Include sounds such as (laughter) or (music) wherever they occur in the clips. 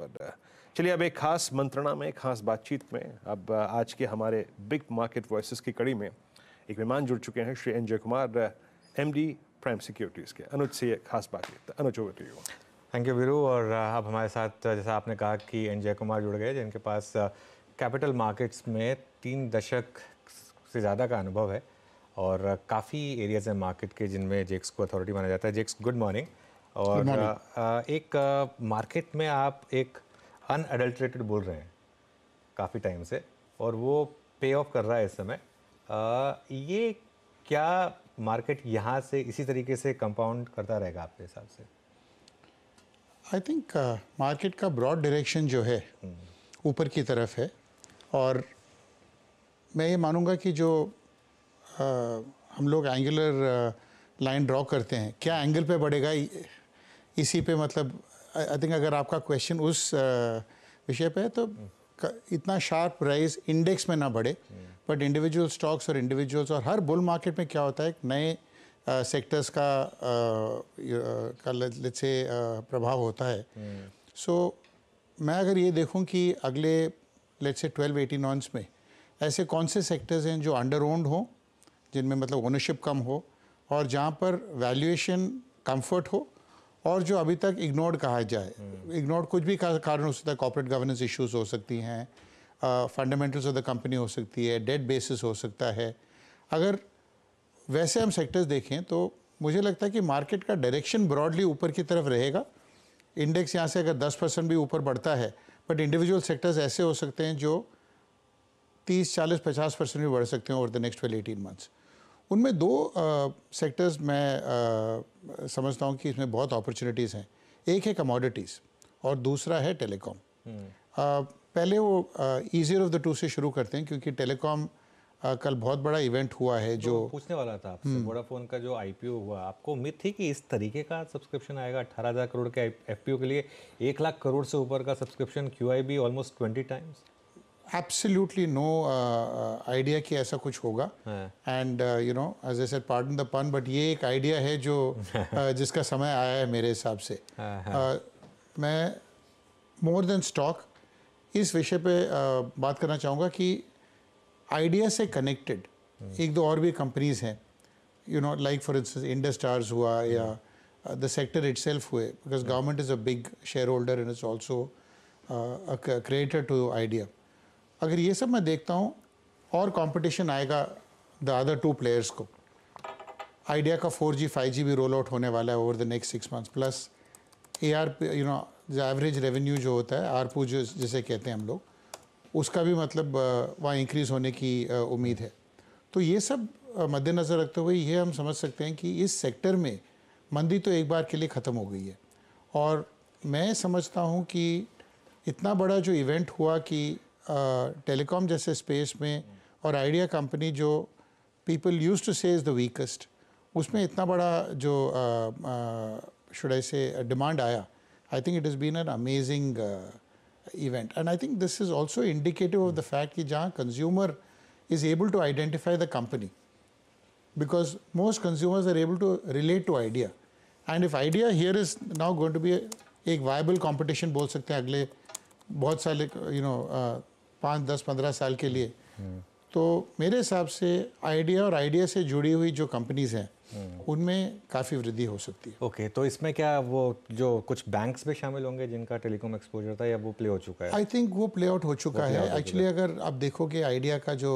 पर चलिए अब एक खास मंत्रणा में खास बातचीत में अब आज के हमारे बिग मार्केट वॉइस की कड़ी में एक मेहमान जुड़ चुके हैं Shri Ajay Kumar D prime securities के अनुज से खास बातचीत Anuj over to you thank you Veeru और अब हमारे साथ जैसा आपने कहा कि एनजय कुमार जुड़ गए जिनके पास कैपिटल मार्केट्स में तीन दशक से ज़्यादा का अनुभव है और काफ़ी एरियाज़ हैं मार्केट के जिनमें जेक्स को अथॉरिटी माना जाता है जेक्स गुड मॉर्निंग और एक मार्केट में आप एक अनएडल्ट्रेटेड बोल रहे हैं काफ़ी टाइम से और वो पे ऑफ कर रहा है इस समय आ, ये क्या मार्केट यहाँ से इसी तरीके से कंपाउंड करता रहेगा आपके हिसाब से आई थिंक मार्केट का ब्रॉड डायरेक्शन जो है हम्म। ऊपर की तरफ है और मैं ये मानूंगा कि जो आ, हम लोग एंगुलर लाइन ड्रॉ करते हैं क्या एंगल पे बढ़ेगा इसी पे मतलब आई थिंक अगर आपका क्वेश्चन उस विषय पे है तो इतना शार्प राइज इंडेक्स में ना बढ़े बट इंडिविजुअल स्टॉक्स और इंडिविजुअल्स और हर बुल मार्केट में क्या होता है नए सेक्टर्स का कल से प्रभाव होता है सो मैं अगर ये देखूं कि अगले लेट से ट्वेल्व एटीन ऑन्स में ऐसे कौन से सेक्टर्स हैं जो अंडर ओन्ड हों जिनमें मतलब ओनरशिप कम हो और जहाँ पर वैल्यूएशन कंफर्ट हो और जो अभी तक इग्नोर्ड कहा जाए इग्नोर्ड कुछ भी कारण हो सकता है कॉपरेट गवर्नेंस इश्यूज हो सकती हैं फंडामेंटल्स ऑफ द कंपनी हो सकती है डेट बेसिस हो सकता है अगर वैसे हम सेक्टर्स देखें तो मुझे लगता है कि मार्केट का डायरेक्शन ब्रॉडली ऊपर की तरफ रहेगा इंडेक्स यहाँ से अगर 10 परसेंट भी ऊपर बढ़ता है बट इंडिविजुअल सेक्टर्स ऐसे हो सकते हैं जो 30, 40, 50 परसेंट भी बढ़ सकते हैं over the next twelve eighteen months उनमें दो सेक्टर्स मैं आ, समझता हूँ कि इसमें बहुत अपॉर्चुनिटीज़ हैं एक है कमोडिटीज़ और दूसरा है टेलीकॉम हम्म। पहले वो ईजियर ऑफ द टू से शुरू करते हैं क्योंकि टेलीकॉम कल बहुत बड़ा इवेंट हुआ है तो जो पूछने वाला था आपसे वोडाफोन हम्म। का जो आईपीओ हुआ आपको उम्मीद थी कि इस तरीके का सब्सक्रिप्शन आएगा अठारह हज़ार करोड़ के एफपीओ के लिए एक लाख करोड़ से ऊपर का subscription QIB almost twenty times absolutely no idea कि ऐसा कुछ होगा and you know as I said pardon the pun but ये एक आइडिया है जो (laughs) uh, जिसका समय आया है मेरे हिसाब से हाँ, हाँ। uh, मैं मोर देन स्टॉक इस विषय पे uh, बात करना चाहूँगा कि आइडिया से कनेक्टेड हम्म। एक दो और भी कंपनीज हैं you know like for instance Indus stars हुआ हम्म। या द सेक्टर इट सेल्फ हुए because government is a big shareholder and is also created to Idea अगर ये सब मैं देखता हूँ और कंपटीशन आएगा द अदर टू प्लेयर्स को आइडिया का 4G 5G भी रोल आउट होने वाला है over the next six months plus A R you know average revenue जो होता है आर जो जिसे कहते हैं हम लोग उसका भी मतलब uh, वहाँ इंक्रीज होने की uh, उम्मीद है तो ये सब uh, मद्देनज़र रखते हुए ये हम समझ सकते हैं कि इस सेक्टर में मंदी तो एक बार के लिए ख़त्म हो गई है और मैं समझता हूँ कि इतना बड़ा जो इवेंट हुआ कि टेलीकॉम जैसे स्पेस में और आइडिया कंपनी जो people use to say is the weakest उसमें इतना बड़ा जो शुड आई से डिमांड आया I think it is been an amazing event and I think this is also indicative of the fact कि जहाँ consumer is able to identify the company because most consumers are able to relate to Idea and if Idea here is now going to be एक viable competition बोल सकते हैं अगले बहुत सारे you know पाँच दस पंद्रह साल के लिए हम्म। तो मेरे हिसाब से आइडिया और आइडिया से जुड़ी हुई जो कंपनीज हैं हम्म। उनमें काफ़ी वृद्धि हो सकती है ओके okay, तो इसमें क्या वो जो कुछ बैंक्स भी शामिल होंगे जिनका टेलीकॉम एक्सपोजर था या वो प्ले हो चुका है आई थिंक वो प्ले आउट हो चुका है एक्चुअली अगर आप देखोगे आइडिया का जो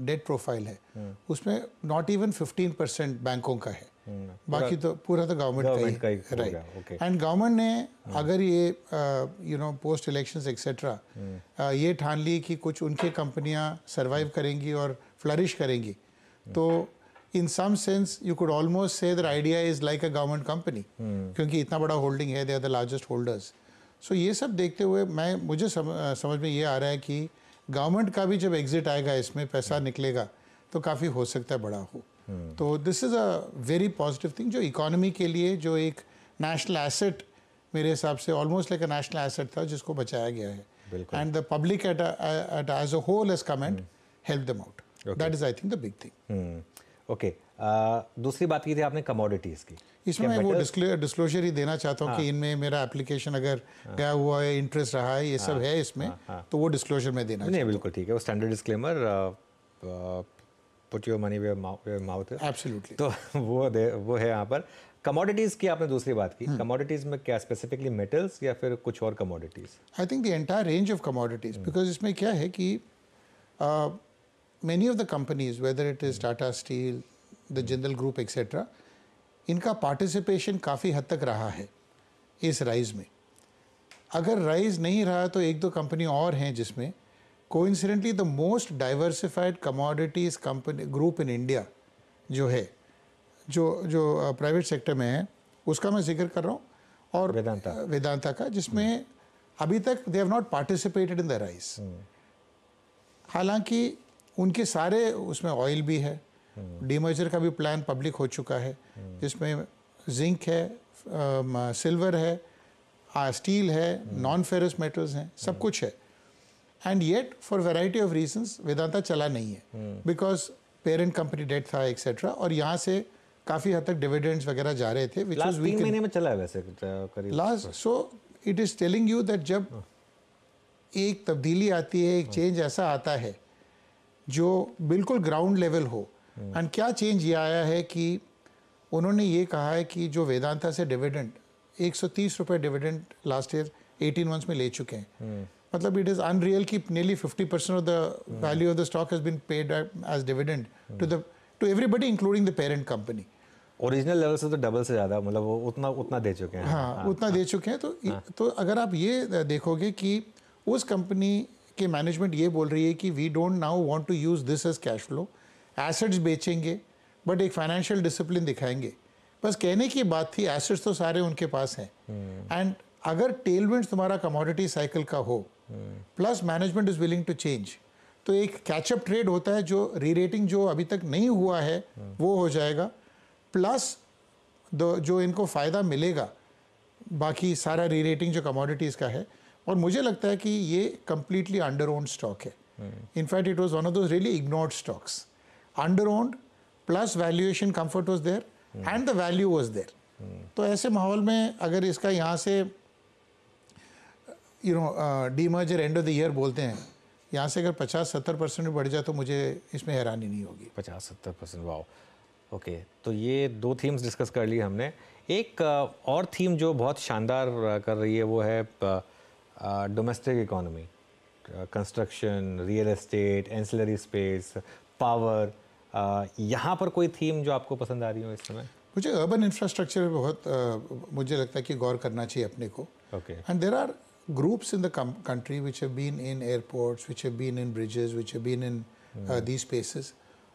डेट uh, प्रोफाइल है हम्म। उसमें नॉट इवन फिफ्टीन परसेंट बैंकों का है हम्म। बाकी तो पूरा तो गवर्नमेंट का ही राइट एंड गवर्नमेंट ने हम्म। अगर ये you know post elections etcetera ये ठान ली कि कुछ उनकी कंपनियां सरवाइव हम्म। करेंगी और फ्लरिश करेंगी तो in some sense you could almost say there Idea is like a government company क्योंकि इतना बड़ा होल्डिंग है they are the largest holders so ये सब देखते हुए मैं मुझे सम, uh, समझ में ये आ रहा है कि गवर्नमेंट का भी जब एग्जिट आएगा इसमें पैसा निकलेगा तो काफ़ी हो सकता है बड़ा हो तो this is a very positive thing जो इकोनॉमी के लिए जो एक नेशनल एसेट मेरे हिसाब से almost like a national asset था जिसको बचाया गया है and the public at as a whole as comment help them out that is I think the big thing okay दूसरी बात की थी आपने कमोडिटीज़ की इसमें मैं वो डिस्क्लोजर ही देना चाहता हूँ हाँ. कि इनमें मेरा एप्लीकेशन अगर हाँ. गया हुआ है इंटरेस्ट रहा है ये सब हाँ। है इसमें हाँ. हाँ. तो वो डिस्क्लोजर में देना नहीं बिल्कुल ठीक है वो standard disclaimer put your money where mouth absolutely तो (laughs) वो दे वो है यहाँ पर कमोडिटीज़ की आपने दूसरी बात की कमोडिटीज़ हम्म। में क्या स्पेसिफिकली मेटल्स या फिर कुछ और commodities I think the entire range of commodities because इसमें क्या है कि many of the companies whether it is Tata steel the Jindal group etcetera इनका पार्टिसिपेशन काफ़ी हद तक रहा है इस राइज़ में अगर राइज़ नहीं रहा तो एक दो कंपनी और हैं जिसमें coincidentally the most diversified commodities company group in India जो है जो जो प्राइवेट सेक्टर में है उसका मैं जिक्र कर रहा हूँ और वेदांता वेदांता का जिसमें हम्म। अभी तक they have not participated in the rise हालांकि उनके सारे उसमें ऑयल भी है डीमर्जर हम्म। का भी प्लान पब्लिक हो चुका है हम्म। जिसमें जिंक है सिल्वर है स्टील है नॉन फेरस मेटल्स हैं सब कुछ है and yet for variety of reason Vedanta चला नहीं है बिकॉज पेरेंट कंपनी डेट था एक्सेट्रा और यहाँ से काफी हद तक डिविडेंड्स वगैरह जा रहे थे महीने में चला है वैसे uh, करीब last so it is telling you that जब हाँ। एक तब्दीली आती है एक चेंज हाँ। ऐसा आता है जो बिल्कुल ग्राउंड लेवल हो एंड हाँ। क्या चेंज ये आया है कि उन्होंने ये कहा है कि जो वेदांता से डिविडेंड एक सौ तीस रुपये dividend last year eighteen months में ले चुके हैं मतलब इट इज़ unreal की nearly fifty percent of the value of the stock has been paid as dividend to the to everybody including the parent company original level से तो double से ज़्यादा मतलब वो उतना उतना दे चुके हैं हाँ, हाँ उतना हाँ, दे चुके हैं तो हाँ, तो अगर आप ये देखोगे कि उस कंपनी के मैनेजमेंट ये बोल रही है कि we don't now want to use this as cash flow assets बेचेंगे बट एक फाइनेंशियल डिसिप्लिन दिखाएंगे बस कहने की बात थी एसेट्स तो सारे उनके पास हैं एंड hmm. अगर टेलविंड तुम्हारा कमोडिटी साइकिल का हो plus management is willing to change तो एक कैचअप ट्रेड होता है जो री रेटिंग जो अभी तक नहीं हुआ है वो हो जाएगा प्लस जो इनको फ़ायदा मिलेगा बाकी सारा री रेटिंग जो कमोडिटीज़ का है और मुझे लगता है कि ये कम्प्लीटली अंडर ओन्ड स्टॉक है in fact it was one of those really ignored stocks under owned plus valuation comfort was there and the value was there तो ऐसे माहौल में अगर इसका यहाँ से you know demerger end of the year बोलते हैं यहाँ से अगर पचास सत्तर परसेंट भी बढ़ जाए तो मुझे इसमें हैरानी नहीं होगी पचास सत्तर परसेंट वाह ओके तो ये दो थीम्स डिस्कस कर ली हमने एक uh, और थीम जो बहुत शानदार uh, कर रही है वो है domestic economy construction real estate ancillary space power यहाँ पर कोई थीम जो आपको पसंद आ रही हो इस समय मुझे अर्बन इंफ्रास्ट्रक्चर बहुत uh, मुझे लगता है कि गौर करना चाहिए अपने को okay and there are groups in the country which have been in airports, which have been in bridges, which have been in uh, hmm. these spaces.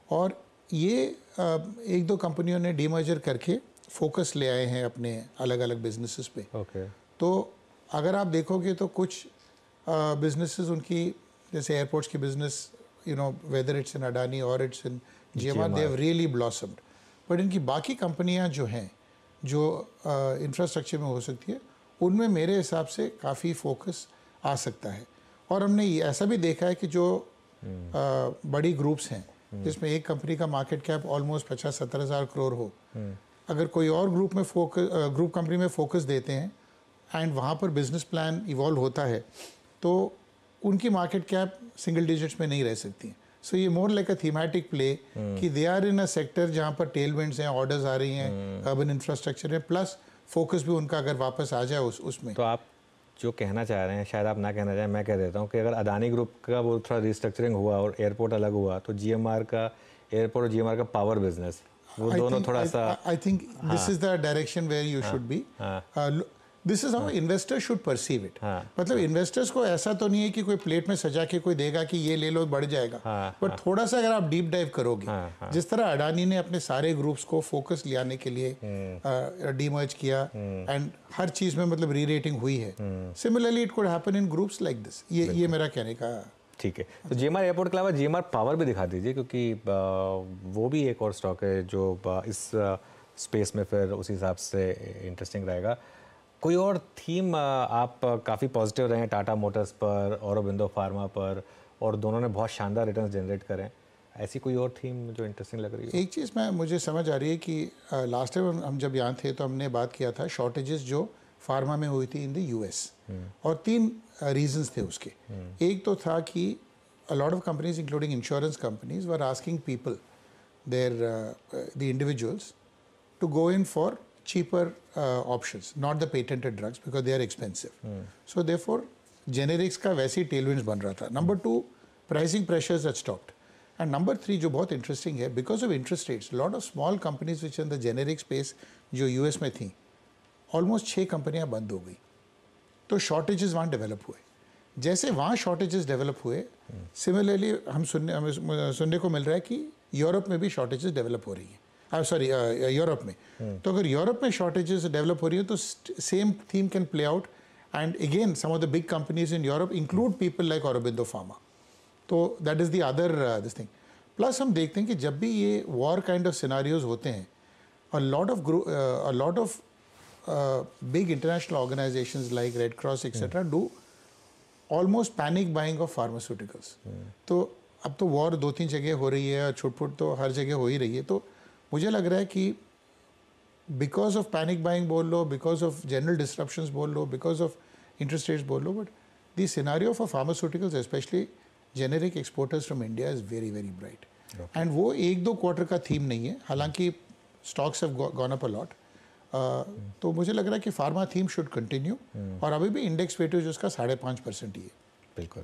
और ये uh, एक दो कंपनियों ने डीमर्जर करके फोकस ले आए हैं अपने अलग अलग बिजनेसेस पे okay. तो अगर आप देखोगे तो कुछ बिजनेसेस uh, उनकी जैसे एयरपोर्ट्स की business you know whether it's in Adani और it's in G M R they have really blossomed but इनकी बाकी कंपनियां जो हैं जो इंफ्रास्ट्रक्चर uh, में हो सकती है उनमें मेरे हिसाब से काफ़ी फोकस आ सकता है और हमने ऐसा भी देखा है कि जो आ, हम्म। बड़ी ग्रुप्स हैं हम्म। जिसमें एक कंपनी का मार्केट कैप ऑलमोस्ट पचास सत्तर हज़ार करोड़ हो हम्म। अगर कोई और ग्रुप में फोकस ग्रुप कंपनी में फोकस देते हैं एंड वहाँ पर बिजनेस प्लान इवॉल्व होता है तो उनकी मार्केट कैप सिंगल डिजिट्स में नहीं रह सकती सो so ये more like a thematic play कि they are in a sector जहाँ पर टेलमेंट्स हैं ऑर्डर्स आ रही हैं अर्बन इंफ्रास्ट्रक्चर है प्लस फोकस भी उनका अगर वापस आ जाए उस उसमें तो आप जो कहना चाह रहे हैं शायद आप ना कहना चाहें मैं कह देता हूँ कि अगर अदानी ग्रुप का वो थोड़ा रिस्ट्रक्चरिंग हुआ और एयरपोर्ट अलग हुआ तो जी का एयरपोर्ट और जी का पावर बिजनेस वो दोनों थोड़ा सा I think this is the direction where you should be this is how investors should perceive it मतलब इन्वेस्टर्स को ऐसा तो नहीं है कि कोई प्लेट में सजा के कोई देगा कि ये ले लो बढ़ जाएगा बट हाँ, हाँ। थोड़ा सा अगर आप डीप डाइव करोगे हाँ, हाँ, जिस तरह अडानी ने अपने सारे ग्रुप्स को फोकस लियाने के लिए डीमर्ज हम्म। किया एंड हम्म। हर चीज में मतलब री रेटिंग हुई है similarly it could happen in groups like this ये ये मेरा कहने का ठीक है तो जे हाँ। एयरपोर्ट के अलावा जे पावर भी दिखा दीजिए क्योंकि वो भी एक और स्टॉक है जो इस स्पेस में फिर उसी हिसाब से इंटरेस्टिंग रहेगा कोई और थीम आप काफ़ी पॉजिटिव रहे हैं टाटा मोटर्स पर और बिंदो फार्मा पर और दोनों ने बहुत शानदार रिटर्न जनरेट करें ऐसी कोई और थीम जो इंटरेस्टिंग लग रही है एक चीज़ मैं मुझे समझ आ रही है कि लास्ट टाइम हम जब यहाँ थे तो हमने बात किया था शॉर्टेजेस जो फार्मा में हुई थी इन द यूएस और तीन रीजंस थे उसके हम्म। एक तो था कि a of companies including insurance companies companies, were people there the individuals to go in for cheaper uh, options, not the patented drugs because they are expensive. Mm. So therefore, generics का वैसे ही tailwind बन रहा था number two pricing pressures at stopped and number three जो बहुत interesting है because of interest rates lot of small companies which in the generic space जो यूएस में थी ऑलमोस्ट छः कंपनियाँ बंद हो गई तो शॉर्टेजेस वहाँ डेवलप हुए जैसे वहाँ शॉर्टेजेस डेवलप हुए सिमिलरली hmm. हम सुनने हमें सुनने को मिल रहा है कि यूरोप में भी शॉर्टेजेस डेवलप हो रही हैं sorry uh, Europe uh, uh, में तो अगर यूरोप में शॉर्टेजेस डेवलप हो रही है तो same theme can play out and again some of the big companies in Europe include people like Aurobindo pharma तो that is the other this thing plus हम देखते हैं कि जब भी ये वॉर काइंड ऑफ सिनारियोज होते हैं a lot of a lot of big international organization like Red Cross etcetera do almost panic buying of pharmaceuticals तो अब तो वॉर दो तीन जगह हो रही है और छुटपुट तो हर जगह हो ही रही है तो मुझे लग रहा है कि बिकॉज ऑफ पैनिक बाइंग बोल लो बिकॉज ऑफ जनरल डिस्ट्रप्शन बोल लो बिकॉज ऑफ इंटरेस्ट रेट्स बोल लो but the scenario of a pharmaceuticals specially generic exporters from India is very very bright and वो एक दो क्वार्टर का थीम नहीं है हालांकि stocks have gone up a lot तो मुझे लग रहा है कि फार्मा थीम शुड कंटिन्यू और अभी भी इंडेक्स जो उसका साढ़े पाँच परसेंट ही है बिल्कुल